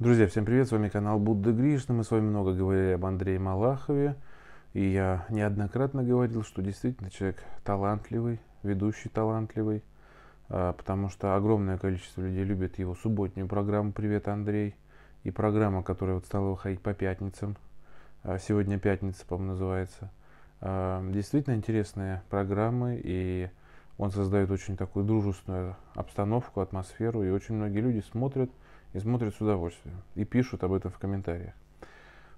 Друзья, всем привет, с вами канал Будда Гришна. Мы с вами много говорили об Андрее Малахове. И я неоднократно говорил, что действительно человек талантливый, ведущий талантливый. А, потому что огромное количество людей любит его субботнюю программу «Привет, Андрей». И программа, которая вот стала выходить по пятницам. А, сегодня пятница, по-моему, называется. А, действительно интересные программы. И он создает очень такую дружественную обстановку, атмосферу. И очень многие люди смотрят – и смотрят с удовольствием, и пишут об этом в комментариях.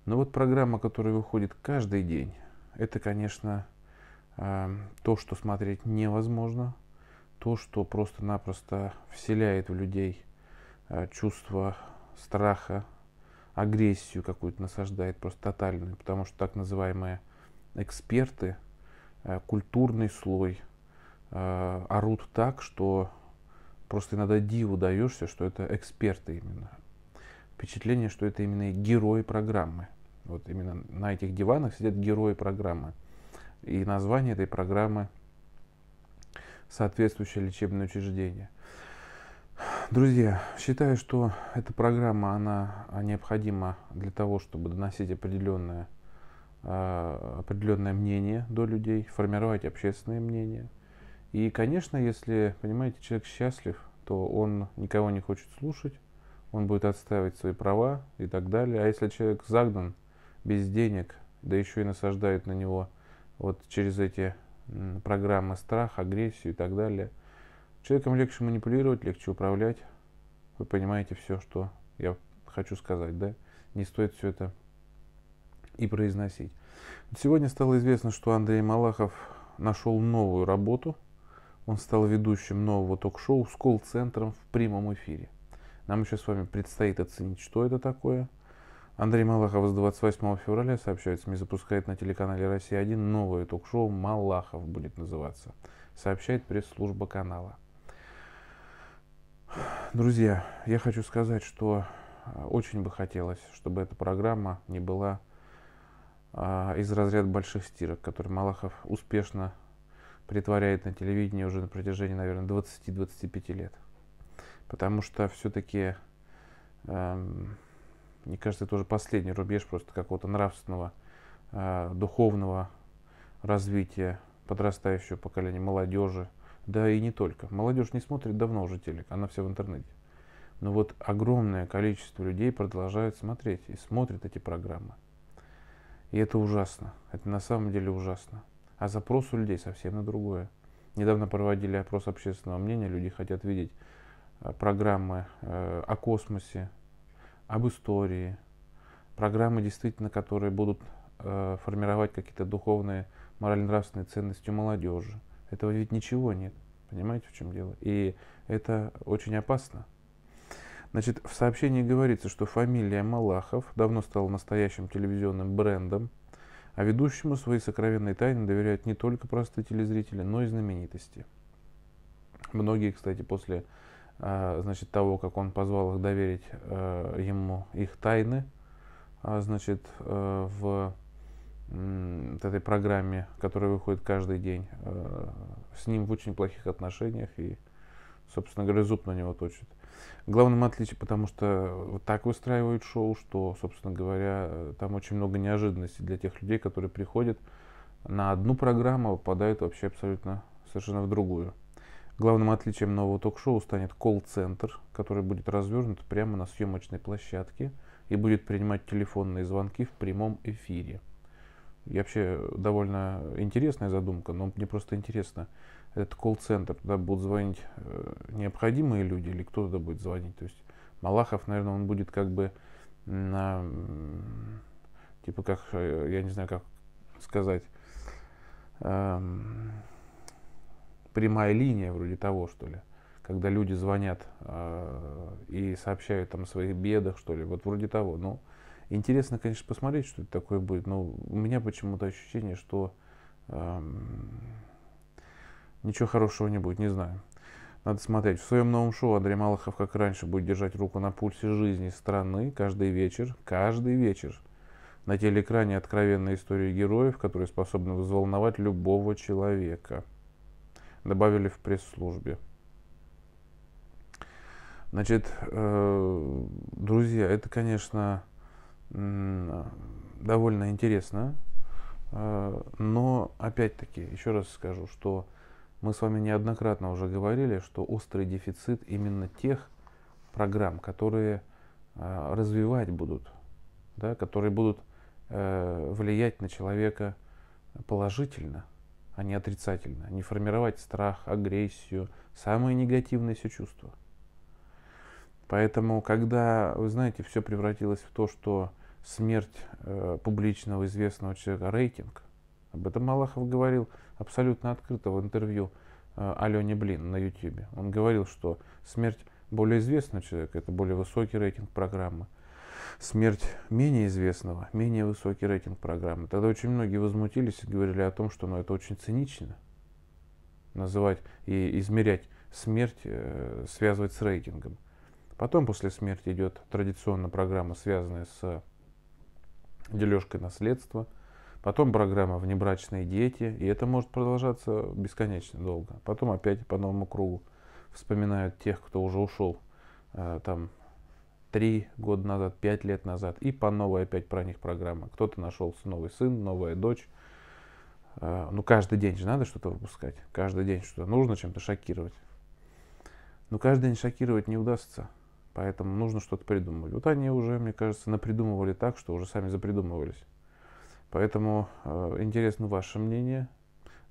Но вот программа, которая выходит каждый день, это, конечно, а, то, что смотреть невозможно, то, что просто-напросто вселяет в людей а, чувство страха, агрессию какую-то насаждает, просто тотальную, потому что так называемые эксперты, а, культурный слой орут так, что просто иногда диву даешься, что это эксперты именно. Впечатление, что это именно герои программы. Вот именно на этих диванах сидят герои программы. И название этой программы соответствующее лечебное учреждение. Друзья, считаю, что эта программа, она а, необходима для того, чтобы доносить определенное, а, определенное мнение до людей, формировать общественное мнение – и, конечно, если, понимаете, человек счастлив, то он никого не хочет слушать, он будет отстаивать свои права и так далее. А если человек загнан, без денег, да еще и насаждают на него вот через эти программы страх, агрессию и так далее, человеком легче манипулировать, легче управлять. Вы понимаете все, что я хочу сказать, да? Не стоит все это и произносить. Сегодня стало известно, что Андрей Малахов нашел новую работу – он стал ведущим нового ток-шоу с колл-центром в прямом эфире. Нам еще с вами предстоит оценить, что это такое. Андрей Малахов с 28 февраля, сообщает СМИ, запускает на телеканале «Россия-1» новое ток-шоу «Малахов» будет называться, сообщает пресс-служба канала. Друзья, я хочу сказать, что а, очень бы хотелось, чтобы эта программа не была а, из разряда больших стирок, которые Малахов успешно притворяет на телевидении уже на протяжении, наверное, 20-25 лет. Потому что все-таки, эм, мне кажется, это уже последний рубеж просто какого-то нравственного, э, духовного развития подрастающего поколения, молодежи. Да и не только. Молодежь не смотрит давно уже телек, она вся в интернете. Но вот огромное количество людей продолжают смотреть и смотрят эти программы. И это ужасно. Это на самом деле ужасно. А запрос у людей совсем на другое. Недавно проводили опрос общественного мнения, люди хотят видеть э, программы э, о космосе, об истории, программы действительно, которые будут э, формировать какие-то духовные, морально-нравственные ценности у молодежи. Этого ведь ничего нет. Понимаете, в чем дело? И это очень опасно. Значит, в сообщении говорится, что фамилия Малахов давно стала настоящим телевизионным брендом, а ведущему свои сокровенные тайны доверяют не только простые телезрители, но и знаменитости. Многие, кстати, после а, значит, того, как он позвал их доверить э, ему их тайны, а, значит, э, в этой программе, которая выходит каждый день, э, с ним в очень плохих отношениях и, собственно говоря, зуб на него точит главным отличием, потому что вот так выстраивают шоу, что, собственно говоря, там очень много неожиданностей для тех людей, которые приходят на одну программу, а попадают вообще абсолютно совершенно в другую. Главным отличием нового ток-шоу станет колл-центр, который будет развернут прямо на съемочной площадке и будет принимать телефонные звонки в прямом эфире. И вообще довольно интересная задумка, но мне просто интересно, этот колл-центр, туда будут звонить э, необходимые люди или кто туда будет звонить? То есть Малахов, наверное, он будет как бы на, типа как, э, я не знаю, как сказать, эм, прямая линия вроде того, что ли, когда люди звонят э, и сообщают там о своих бедах, что ли, вот вроде того, но ну, Интересно, конечно, посмотреть, что это такое будет, но у меня почему-то ощущение, что эм, ничего хорошего не будет, не знаю. Надо смотреть. В своем новом шоу Андрей Малахов, как раньше, будет держать руку на пульсе жизни страны каждый вечер, каждый вечер. На телеэкране откровенная история героев, которые способны взволновать любого человека. Добавили в пресс-службе. Значит, э, друзья, это, конечно, а, довольно интересно. А, но, опять-таки, еще раз скажу, что мы с вами неоднократно уже говорили, что острый дефицит именно тех программ, которые а, развивать будут, да, которые будут э, влиять на человека положительно, а не отрицательно, не формировать страх, агрессию, самые негативные все чувства. Поэтому, когда, вы знаете, все превратилось в то, что смерть э, публичного известного человека, рейтинг. Об этом Малахов говорил абсолютно открыто в интервью э, Алене Блин на Ютьюбе. Он говорил, что смерть более известного человека – это более высокий рейтинг программы. Смерть менее известного – менее высокий рейтинг программы. Тогда очень многие возмутились и говорили о том, что ну, это очень цинично называть и измерять смерть, э, связывать с рейтингом. Потом после смерти идет традиционно программа, связанная с дележка наследства, потом программа «Внебрачные дети», и это может продолжаться бесконечно долго. Потом опять по новому кругу вспоминают тех, кто уже ушел э, там три года назад, пять лет назад, и по новой опять про них программа. Кто-то нашелся новый сын, новая дочь. Э, ну, каждый день же надо что-то выпускать. Каждый день что-то нужно чем-то шокировать. Но каждый день шокировать не удастся. Поэтому нужно что-то придумывать. Вот они уже, мне кажется, напридумывали так, что уже сами запридумывались. Поэтому э, интересно ваше мнение.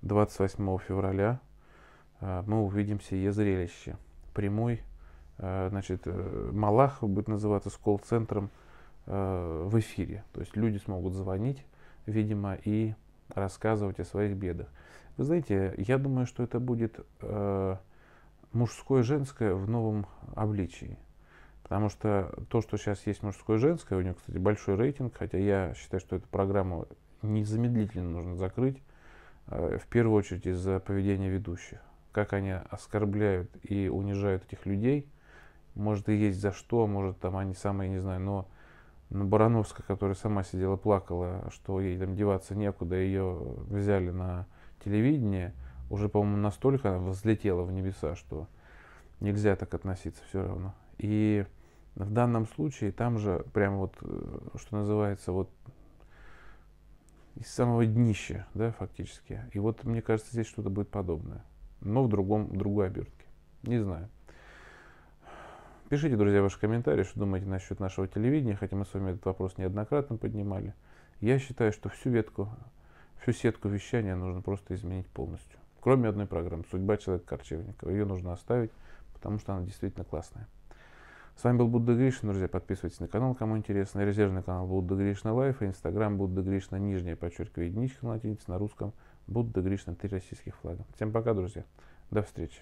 28 февраля э, мы увидимся. сие зрелище. Прямой, э, значит, э, Малах будет называться с центром э, в эфире. То есть люди смогут звонить, видимо, и рассказывать о своих бедах. Вы знаете, я думаю, что это будет э, мужское-женское в новом обличии. Потому что то, что сейчас есть мужское и женское, у него, кстати, большой рейтинг, хотя я считаю, что эту программу незамедлительно нужно закрыть, э, в первую очередь из-за поведения ведущих. Как они оскорбляют и унижают этих людей, может и есть за что, может там они самые, не знаю, но на Барановска, которая сама сидела, плакала, что ей там деваться некуда, ее взяли на телевидение, уже, по-моему, настолько она взлетела в небеса, что нельзя так относиться все равно. И в данном случае там же прямо вот, э, что называется, вот из самого днища, да, фактически. И вот, мне кажется, здесь что-то будет подобное. Но в другом, в другой обертке. Не знаю. Пишите, друзья, ваши комментарии, что думаете насчет нашего телевидения, хотя мы с вами этот вопрос неоднократно поднимали. Я считаю, что всю ветку, всю сетку вещания нужно просто изменить полностью. Кроме одной программы «Судьба человека Корчевникова». Ее нужно оставить, потому что она действительно классная. С вами был Будда Гришин, друзья, подписывайтесь на канал, кому интересно. Резервный канал Будда Гришна Лайф, инстаграм Будда Гришна, нижняя подчеркивает единичка на латинице, на русском Будда Гришна, три российских флага. Всем пока, друзья, до встречи.